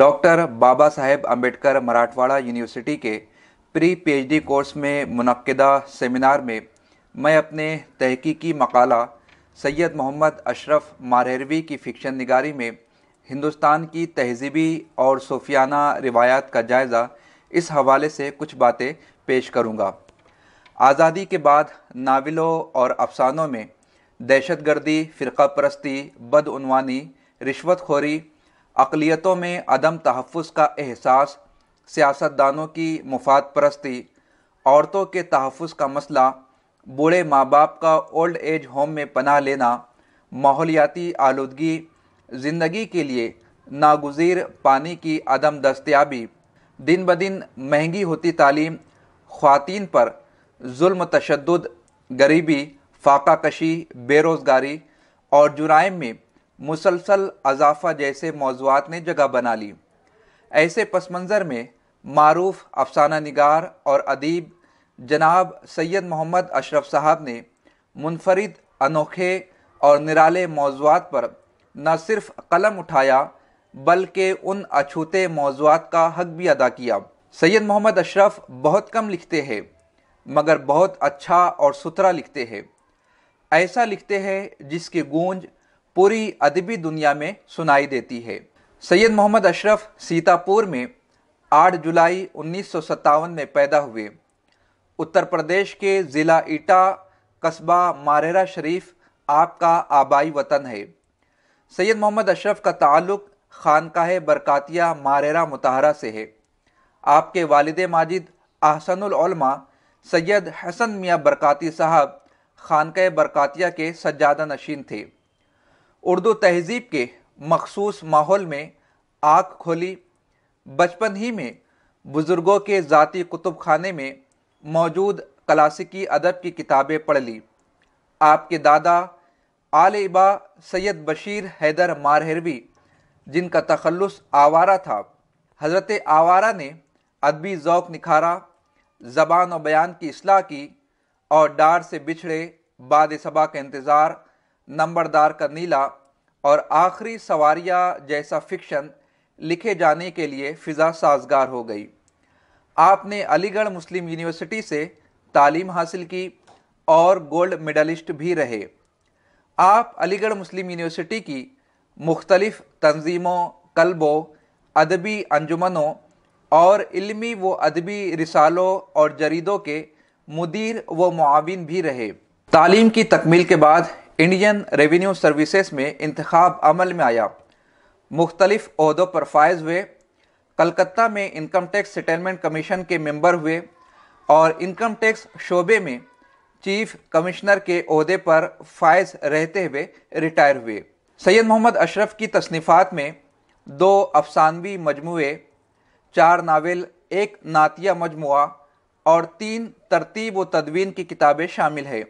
doctor Baba Saheb Ambedkar Marathwada university के pre PhD course में मनदा सेमिनार में मैं अपने तहकीकी मकाला सैयद मोहम्मद अशरफ मारहरवी की फ़िक्शन निगारी में हिंदुस्तान की तहजीबी और सूफियाना रिवायात का जायज़ा इस हवाले से कुछ बातें पेश करूँगा आज़ादी के बाद नावलों और अफसानों में दहशतगर्दी गर्दी फ़िरका परस्ती बदعنवानी रिश्वतखोरी अकलीतों में अदम तहफ़ का एहसास सियासतदानों की मुफाद परस्ती औरतों के तहफ़ का मसला बूढ़े माँ बाप का ओल्ड एज होम में पना लेना माहौलियाती आलूदगी ज़िंदगी के लिए नागुजीर पानी की अदम दस्तियाबी दिन ब दिन महंगी होती तालीम खातन पर जुल्म तशद गरीबी फाका कशी बेरोज़गारी और जुराइम में मुसलसल अजाफा जैसे मौजूद ने जगह बना ली ऐसे पस मंज़र में मरूफ अफसाना नगार और अदीब जनाब सैयद मोहम्मद अशरफ साहब ने मुनफरद अनोखे और निराले मौजूद पर न सिर्फ कलम उठाया बल्कि उन अछूते मौजूद का हक भी अदा किया सैयद मोहम्मद अशरफ बहुत कम लिखते हैं मगर बहुत अच्छा और सुथरा लिखते हैं ऐसा लिखते हैं जिसकी गूंज पूरी अदबी दुनिया में सुनाई देती है सैयद मोहम्मद अशरफ सीतापुर में 8 जुलाई उन्नीस में पैदा हुए उत्तर प्रदेश के ज़िला ईटा कस्बा मारेरा शरीफ आपका आबाई वतन है सैयद मोहम्मद अशरफ का ताल्लुक खानकाह बरकातिया मारेरा मतहरा से है आपके वालद माजिद अहसनमा सैयद हसन मियाँ बरकाती साहब खानक बरकातिया के सज्जादा नशीन थे उर्दू तहजीब के मखसूस माहौल में आँख खोली बचपन ही में बुज़ुर्गों के ज़ाती कुतुब खाने में मौजूद क्लासिकी अदब की किताबें पढ़ ली आपके दादा आलिबा सैयद बशीर हैदर मारहरवी जिनका तखलस आवारा था हज़रत आवारा ने अदबी ओक़ निखारा ज़बान और बयान की असलाह की और डार से बिछड़े बाद सबा का इंतज़ार नंबरदार का नीला और आखिरी सवारिया जैसा फिक्शन लिखे जाने के लिए फ़िज़ा साजगार हो गई आपने अलीगढ़ मुस्लिम यूनिवर्सिटी से तालीम हासिल की और गोल्ड मेडलिस्ट भी रहे आप अलीगढ़ मुस्लिम यूनिवर्सिटी की मुख्तलिफ़ तंजीमों कलबों अदबी अंजुमनों और इल्मी व अदबी रिसालों और जरीदों के मुदीर व मुआविन भी रहे तालीम की तकमील के बाद इंडियन रेवेन्यू सर्विसेज में इंतखब अमल में आया मुख्तलिफ अहदों पर फायज हुए कलकत्ता में इनकम टैक्स सेटलमेंट कमीशन के मेंबर हुए और इनकम टैक्स शोबे में चीफ कमिश्नर के अहदे पर फायज रहते हुए रिटायर हुए सैयद मोहम्मद अशरफ की तसनीफ़ात में दो अफसानवी मजमू चार नावल एक नातिया मजमु और तीन तरतीब व तदवीन की किताबें शामिल है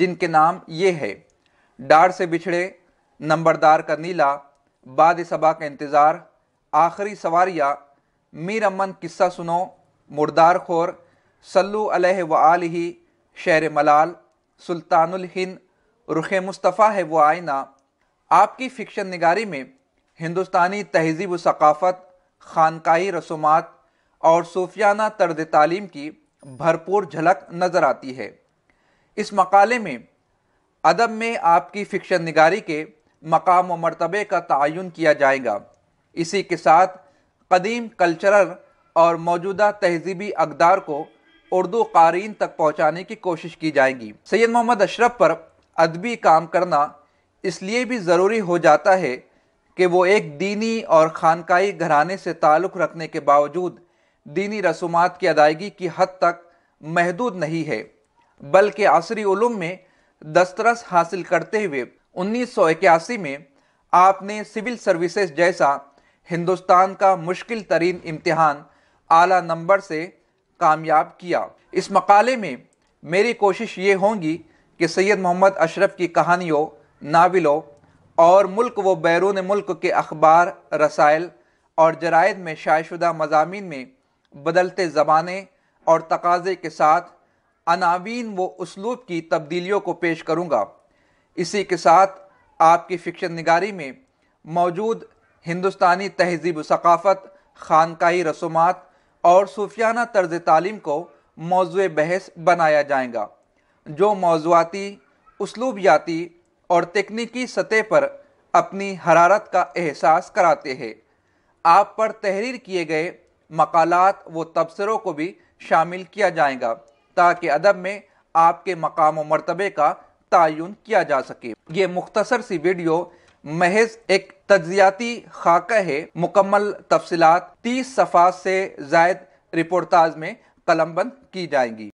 जिनके नाम ये है डार से बिछड़े नंबरदार का नीला बाद सबा का इंतज़ार आखिरी सवारिया मीर अमन किस्सा सुनो मुर्दार खोर सल्लू अलह व आलही शहर मलाल सुल्तानुल हिंद रुख मुस्तफ़ा है वो आईना आपकी फ़िक्शन निगारी में हिंदुस्तानी तहजीब सकाफ़त खानकाई रसूमात और सूफियाना तर्ज तालीम की भरपूर झलक नज़र आती है इस मकाले में अदब में आपकी फ़िक्शन निगारी के मकाम व मरतबे का तयन किया जाएगा इसी के साथ कदीम कल्चरल और मौजूदा तहजीबी अकदार को उर्दू कारीन तक पहुँचाने की कोशिश की जाएगी सैयद मोहम्मद अशरफ पर अदबी काम करना इसलिए भी ज़रूरी हो जाता है कि वो एक दीनी और खानकाई घराने से ताल्लुक़ रखने के बावजूद दीनी रसूमात की अदायगी की हद तक महदूद नहीं है बल्कि असरी में दस्तरस हासिल करते हुए उन्नीस में आपने सिविल सर्विसेज जैसा हिंदुस्तान का मुश्किल तरीन इम्तहान आला नंबर से कामयाब किया इस मकाले में मेरी कोशिश ये होंगी कि सैयद मोहम्मद अशरफ की कहानियों नावलों और मुल्क व बैरून मुल्क के अखबार रसायल और जरायद में शायशुदा मजामी में बदलते ज़माने और तकाजे के साथ अनावीन व उसलूब की तब्दीलियों को पेश करूँगा इसी के साथ आपकी फिक्शन नगारी में मौजूद हिंदुस्तानी तहजीब सकाफ़त खानकाही रसूमात और सूफियाना तर्ज तालीम को मौजू बहस बनाया जाएगा जो मौजूदी उसलूबियाती और तकनीकी सतह पर अपनी हरारत का एहसास कराते हैं आप पर तहरीर किए गए मकालत व तबसरों को भी शामिल किया जाएगा ताकि अदब में आपके मकाम व मरतबे का तयन किया जा सके ये मुख्तसर सी वीडियो महज एक तजियाती खाका है मुकम्मल तफसलत तीस सफ़ा से जायद रिपोर्टाज में कलमबंद की जाएंगी